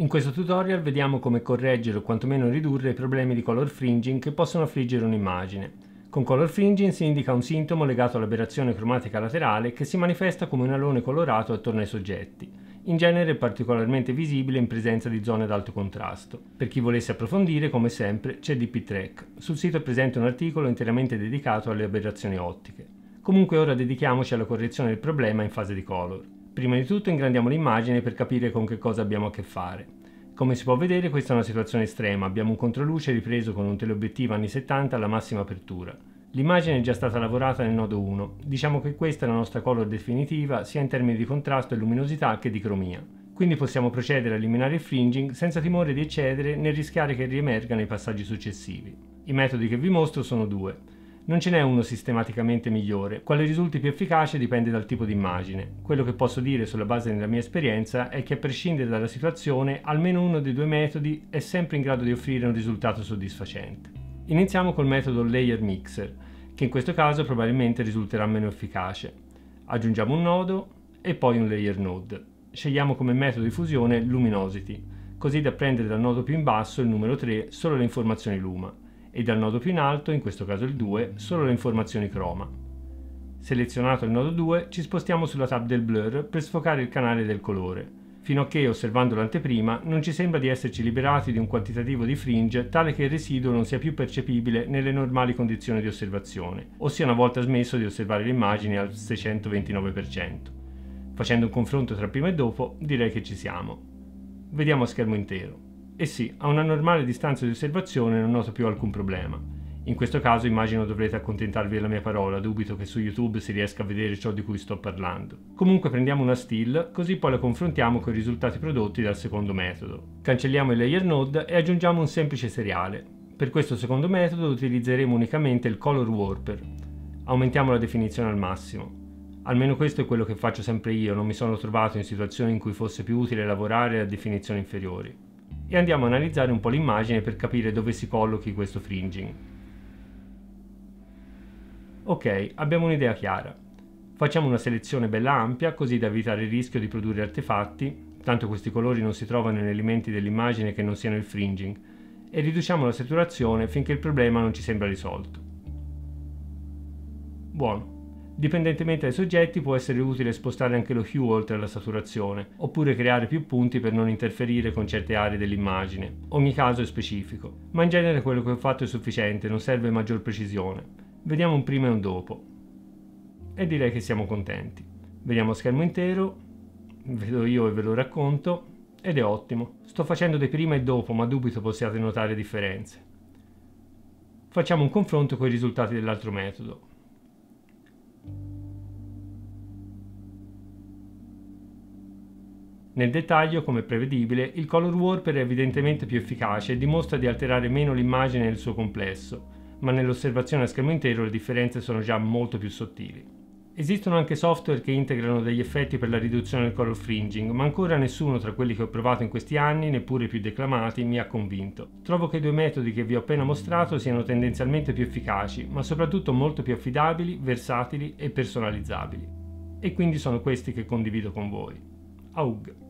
In questo tutorial vediamo come correggere o quantomeno ridurre i problemi di color fringing che possono affliggere un'immagine. Con color fringing si indica un sintomo legato all'aberrazione cromatica laterale che si manifesta come un alone colorato attorno ai soggetti. In genere è particolarmente visibile in presenza di zone ad alto contrasto. Per chi volesse approfondire, come sempre, c'è DP-Track. Sul sito è presente un articolo interamente dedicato alle aberrazioni ottiche. Comunque ora dedichiamoci alla correzione del problema in fase di color. Prima di tutto ingrandiamo l'immagine per capire con che cosa abbiamo a che fare. Come si può vedere questa è una situazione estrema, abbiamo un controluce ripreso con un teleobiettivo anni 70 alla massima apertura. L'immagine è già stata lavorata nel nodo 1, diciamo che questa è la nostra color definitiva sia in termini di contrasto e luminosità che di cromia. Quindi possiamo procedere a eliminare il fringing senza timore di eccedere né rischiare che riemerga nei passaggi successivi. I metodi che vi mostro sono due. Non ce n'è uno sistematicamente migliore, quale risulti più efficace dipende dal tipo di immagine. Quello che posso dire sulla base della mia esperienza è che a prescindere dalla situazione, almeno uno dei due metodi è sempre in grado di offrire un risultato soddisfacente. Iniziamo col metodo Layer Mixer, che in questo caso probabilmente risulterà meno efficace. Aggiungiamo un nodo e poi un Layer Node. Scegliamo come metodo di fusione Luminosity, così da prendere dal nodo più in basso, il numero 3, solo le informazioni Luma e dal nodo più in alto, in questo caso il 2, solo le informazioni croma. Selezionato il nodo 2 ci spostiamo sulla tab del blur per sfocare il canale del colore, fino a che osservando l'anteprima non ci sembra di esserci liberati di un quantitativo di fringe tale che il residuo non sia più percepibile nelle normali condizioni di osservazione, ossia una volta smesso di osservare l'immagine al 629%. Facendo un confronto tra prima e dopo direi che ci siamo. Vediamo a schermo intero. E eh sì, a una normale distanza di osservazione non noto più alcun problema. In questo caso immagino dovrete accontentarvi della mia parola, dubito che su YouTube si riesca a vedere ciò di cui sto parlando. Comunque prendiamo una still, così poi la confrontiamo con i risultati prodotti dal secondo metodo. Cancelliamo il layer node e aggiungiamo un semplice seriale. Per questo secondo metodo utilizzeremo unicamente il color warper. Aumentiamo la definizione al massimo. Almeno questo è quello che faccio sempre io, non mi sono trovato in situazioni in cui fosse più utile lavorare a definizioni inferiori e andiamo a analizzare un po' l'immagine per capire dove si collochi questo fringing. Ok, abbiamo un'idea chiara. Facciamo una selezione bella ampia così da evitare il rischio di produrre artefatti, tanto questi colori non si trovano in elementi dell'immagine che non siano il fringing, e riduciamo la saturazione finché il problema non ci sembra risolto. Buono. Dipendentemente dai soggetti può essere utile spostare anche lo hue oltre la saturazione, oppure creare più punti per non interferire con certe aree dell'immagine. Ogni caso è specifico, ma in genere quello che ho fatto è sufficiente, non serve maggior precisione. Vediamo un prima e un dopo. E direi che siamo contenti. Vediamo schermo intero, vedo io e ve lo racconto, ed è ottimo. Sto facendo dei prima e dopo, ma dubito possiate notare differenze. Facciamo un confronto con i risultati dell'altro metodo. Nel dettaglio, come prevedibile, il Color Warper è evidentemente più efficace e dimostra di alterare meno l'immagine nel suo complesso, ma nell'osservazione a schermo intero le differenze sono già molto più sottili. Esistono anche software che integrano degli effetti per la riduzione del color fringing, ma ancora nessuno tra quelli che ho provato in questi anni, neppure i più declamati, mi ha convinto. Trovo che i due metodi che vi ho appena mostrato siano tendenzialmente più efficaci, ma soprattutto molto più affidabili, versatili e personalizzabili. E quindi sono questi che condivido con voi. alga.